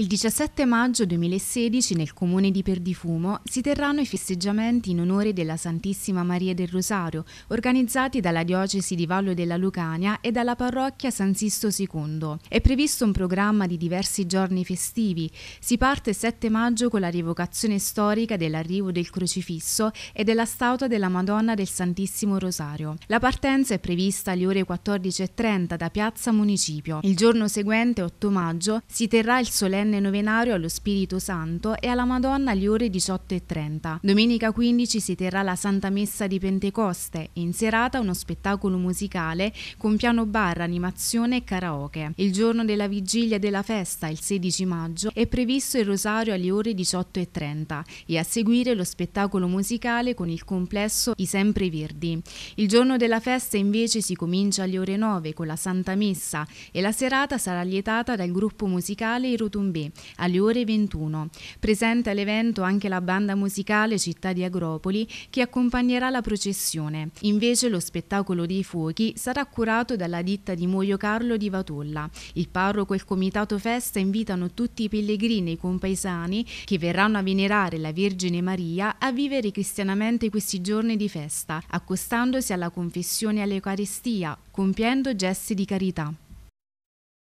Il 17 maggio 2016 nel comune di Perdifumo si terranno i festeggiamenti in onore della Santissima Maria del Rosario, organizzati dalla diocesi di Vallo della Lucania e dalla parrocchia San Sisto II. È previsto un programma di diversi giorni festivi. Si parte il 7 maggio con la rievocazione storica dell'arrivo del crocifisso e della statua della Madonna del Santissimo Rosario. La partenza è prevista alle ore 14.30 da Piazza Municipio. Il giorno seguente, 8 maggio, si terrà il solenne solenne novenario allo Spirito Santo e alla Madonna alle ore 18.30. Domenica 15 si terrà la Santa Messa di Pentecoste e in serata uno spettacolo musicale con piano bar, animazione e karaoke. Il giorno della vigilia della festa, il 16 maggio, è previsto il rosario alle ore 18.30 e a seguire lo spettacolo musicale con il complesso I Sempre Verdi. Il giorno della festa invece si comincia alle ore 9 con la Santa Messa e la serata sarà lietata dal gruppo musicale I Rotumbi alle ore 21. Presente all'evento anche la banda musicale Città di Agropoli che accompagnerà la processione. Invece lo spettacolo dei fuochi sarà curato dalla ditta di Muoio Carlo di Vatolla. Il parroco e il comitato festa invitano tutti i pellegrini e i compaesani che verranno a venerare la Vergine Maria a vivere cristianamente questi giorni di festa, accostandosi alla confessione e all'Eucaristia, compiendo gesti di carità.